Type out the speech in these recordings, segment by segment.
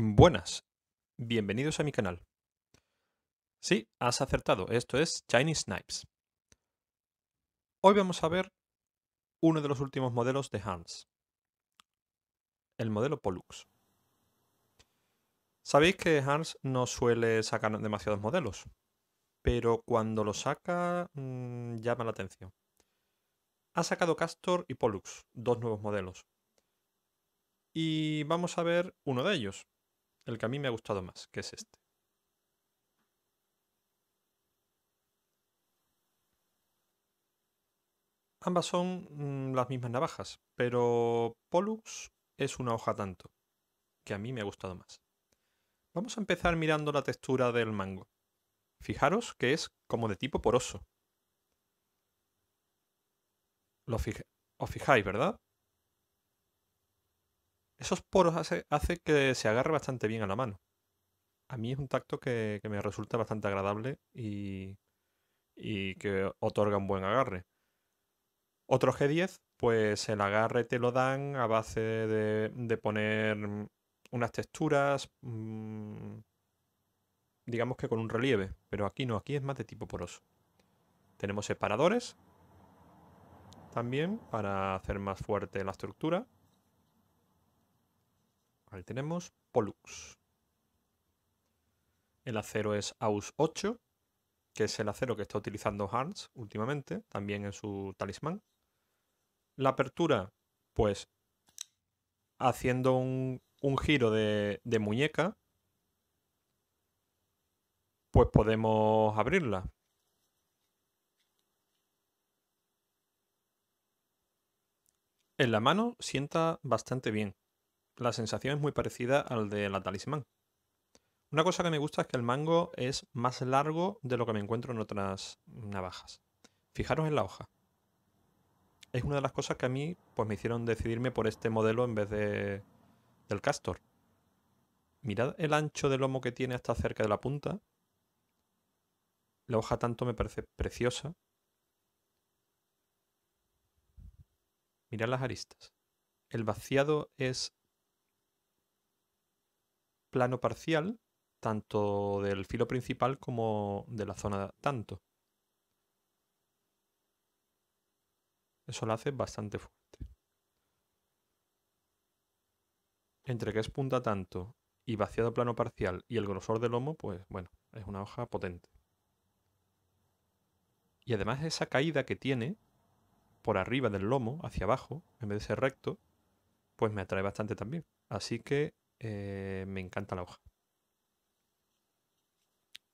Buenas, bienvenidos a mi canal. Sí, has acertado, esto es Chinese Snipes. Hoy vamos a ver uno de los últimos modelos de Hans, el modelo Pollux. Sabéis que Hans no suele sacar demasiados modelos, pero cuando lo saca mm, llama la atención. Ha sacado Castor y Pollux, dos nuevos modelos. Y vamos a ver uno de ellos, el que a mí me ha gustado más, que es este. Ambas son mm, las mismas navajas, pero Pollux es una hoja tanto, que a mí me ha gustado más. Vamos a empezar mirando la textura del mango. Fijaros que es como de tipo poroso. Lo os fijáis, ¿verdad? Esos poros hace, que se agarre bastante bien a la mano. A mí es un tacto que, me resulta bastante agradable y que otorga un buen agarre. Otro G10, pues el agarre te lo dan a base de, poner mm, unas texturas, mm, digamos que con un relieve, pero aquí no, aquí es más de tipo poroso. Tenemos separadores también para hacer más fuerte la estructura. Ahí tenemos Pollux. El acero es AUS 8, que es el acero que está utilizando Hans últimamente, también en su talismán la apertura? Pues haciendo un, giro de, de muñeca, pues podemos abrirla. En la mano sienta bastante bien. La sensación es muy parecida al de la talismán. Una cosa que me gusta es que el mango es más largo de lo que me encuentro en otras navajas. Fijaros en la hoja es una de las cosas que a mí pues me hicieron decidirme por este modelo en vez de del castor. Mirad el ancho del lomo que tiene hasta cerca de la punta. La hoja tanto me parece preciosa. Mirad las aristas. El vaciado es plano parcial, tanto del filo principal como de la zona tanto. Eso la hace bastante fuerte. Entre que es punta tanto y vaciado plano parcial y el grosor del lomo, pues bueno, es una hoja potente. Y además esa caída que tiene por arriba del lomo, hacia abajo, en vez de ser recto, pues me atrae bastante también. Así que eh, me encanta la hoja.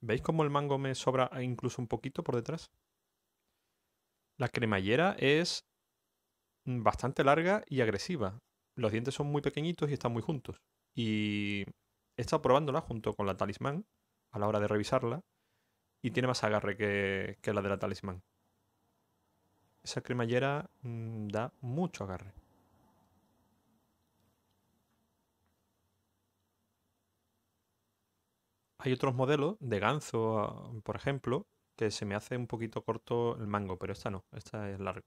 ¿Veis cómo el mango me sobra incluso un poquito por detrás? La cremallera es mm, bastante larga y agresiva. Los dientes son muy pequeñitos y están muy juntos. Y he estado probándola junto con la talismán a la hora de revisarla. Y tiene más agarre que, la de la talismán. Esa cremallera mm, da mucho agarre. Hay otros modelos de ganso, ah, por ejemplo, que se me hace un poquito corto el mango, pero esta no, esta es larga.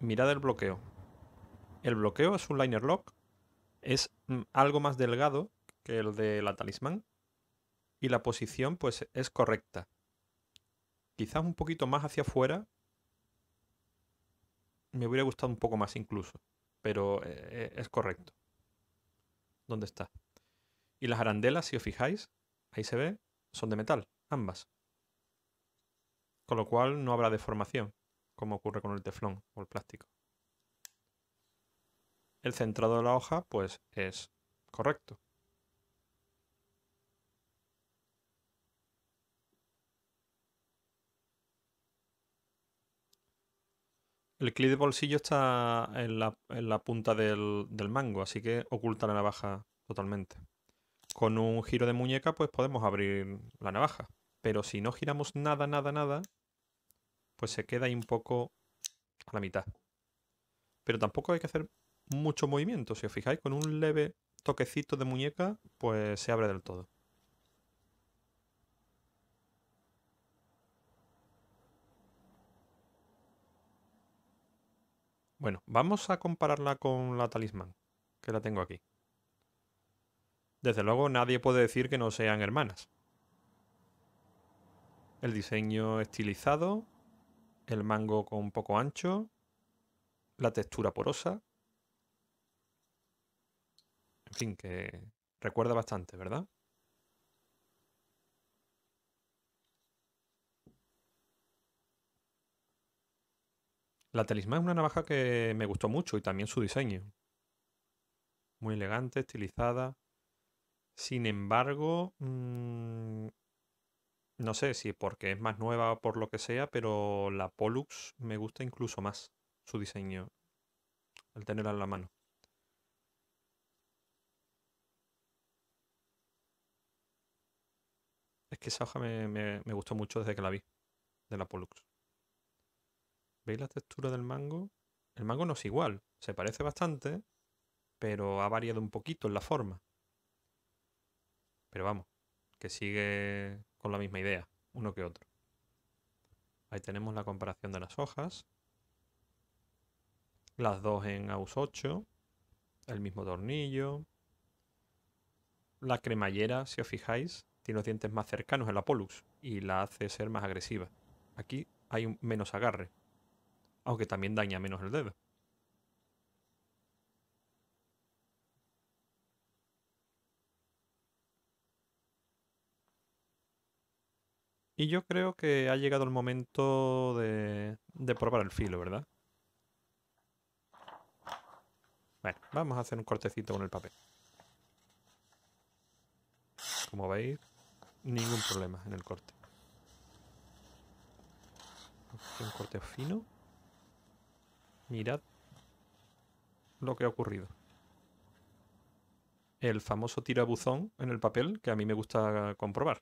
Mirad el bloqueo. El bloqueo es un liner lock, es mm, algo más delgado que el de la talismán y la posición pues es correcta. Quizás un poquito más hacia afuera me hubiera gustado un poco más incluso, pero eh, eh, es correcto. ¿Dónde está? Y las arandelas, si os fijáis, ahí se ve, son de metal, ambas. Con lo cual no habrá deformación, como ocurre con el teflón o el plástico. El centrado de la hoja, pues, es correcto. El clip de bolsillo está en la, punta del mango, así que oculta la navaja totalmente con un giro de muñeca pues podemos abrir la navaja. Pero si no giramos nada, nada, nada, pues se queda ahí un poco a la mitad. Pero tampoco hay que hacer mucho movimiento. Si os fijáis, con un leve toquecito de muñeca, pues se abre del todo. Bueno, vamos a compararla con la talismán, que la tengo aquí. Desde luego nadie puede decir que no sean hermanas. El diseño estilizado, el mango con poco ancho, la textura porosa. En fin, que recuerda bastante, ¿verdad? La talismán es una navaja que me gustó mucho y también su diseño. Muy elegante, estilizada. Sin embargo, mm, no sé si porque es más nueva o por lo que sea, pero la Pollux me gusta incluso más su diseño al tenerla en la mano. Es que esa hoja me, me gustó mucho desde que la vi, de la Pollux. ¿Veis la textura del mango? El mango no es igual, se parece bastante, pero ha variado un poquito en la forma. Pero vamos, que sigue con la misma idea, uno que otro. Ahí tenemos la comparación de las hojas. Las dos en AUS 8. El mismo tornillo. La cremallera, si os fijáis, tiene los dientes más cercanos en la Pollux y la hace ser más agresiva. Aquí hay menos agarre, aunque también daña menos el dedo. Y yo creo que ha llegado el momento de, probar el filo, ¿verdad? Bueno, vamos a hacer un cortecito con el papel. Como veis, ningún problema en el corte. Un corte fino. Mirad lo que ha ocurrido. El famoso tirabuzón en el papel que a mí me gusta comprobar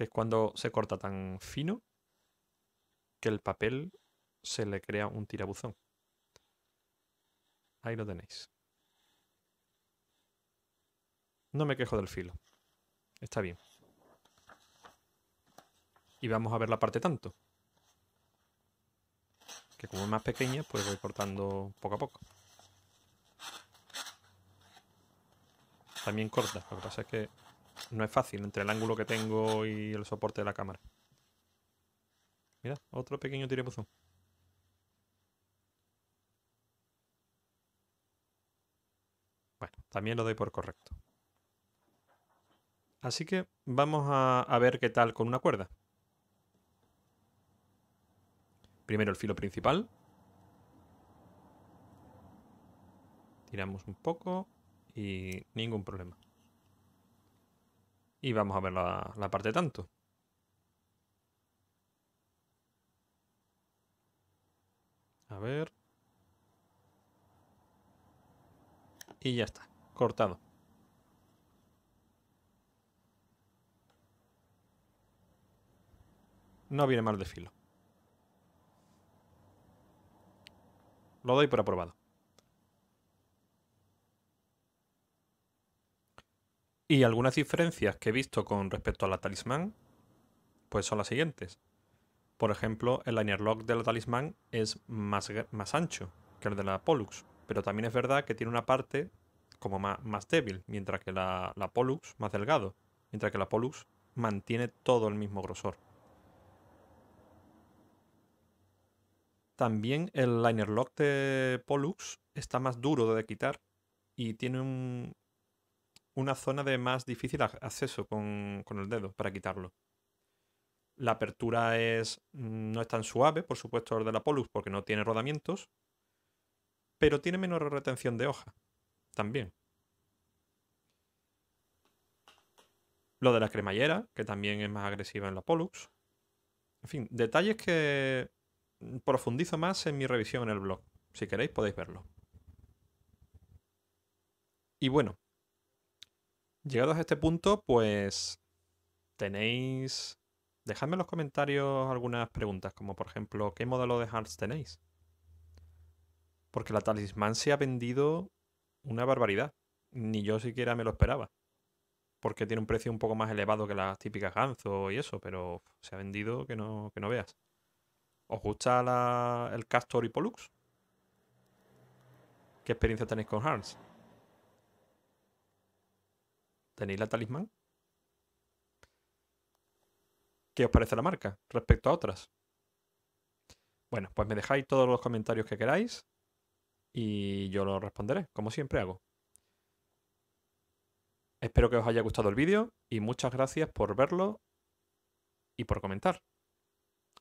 que es cuando se corta tan fino que el papel se le crea un tirabuzón. Ahí lo tenéis. No me quejo del filo. Está bien. Y vamos a ver la parte tanto. Que como es más pequeña, pues voy cortando poco a poco. También corta. Lo que pasa es que no es fácil entre el ángulo que tengo y el soporte de la cámara. Mira, otro pequeño tirepuzón. Bueno, también lo doy por correcto. Así que vamos a ver qué tal con una cuerda. Primero el filo principal. Tiramos un poco y ningún problema. Y vamos a ver la, parte tanto. A ver. Y ya está, cortado. No viene mal de filo. Lo doy por aprobado. Y algunas diferencias que he visto con respecto a la talismán, pues son las siguientes. Por ejemplo, el liner lock de la talismán es más, más ancho que el de la Pollux, pero también es verdad que tiene una parte como más, más débil, mientras que la, la Pollux más delgado, mientras que la Pollux mantiene todo el mismo grosor. También el liner lock de Pollux está más duro de quitar y tiene un, una zona de más difícil acceso con, el dedo para quitarlo. La apertura es, mm, no es tan suave, por supuesto, de la Polux, porque no tiene rodamientos, pero tiene menor retención de hoja también. Lo de la cremallera, que también es más agresiva en la Pollux. En fin, detalles que mm, profundizo más en mi revisión en el blog. Si queréis podéis verlo. Y bueno, Llegados a este punto, pues tenéis... Dejadme en los comentarios algunas preguntas, como por ejemplo, ¿qué modelo de hearts tenéis? Porque la Talisman se ha vendido una barbaridad. Ni yo siquiera me lo esperaba. Porque tiene un precio un poco más elevado que las típicas Ganzo y eso, pero se ha vendido que no, que no veas. ¿Os gusta el Castor y Pollux? ¿Qué experiencia tenéis con Hearts? ¿Tenéis la talismán? ¿Qué os parece la marca respecto a otras? Bueno, pues me dejáis todos los comentarios que queráis y yo los responderé, como siempre hago. Espero que os haya gustado el vídeo y muchas gracias por verlo y por comentar.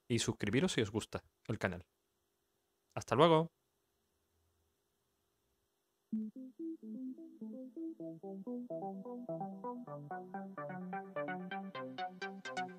Y suscribiros si os gusta el canal. Hasta luego. Thank mm-hmm. you.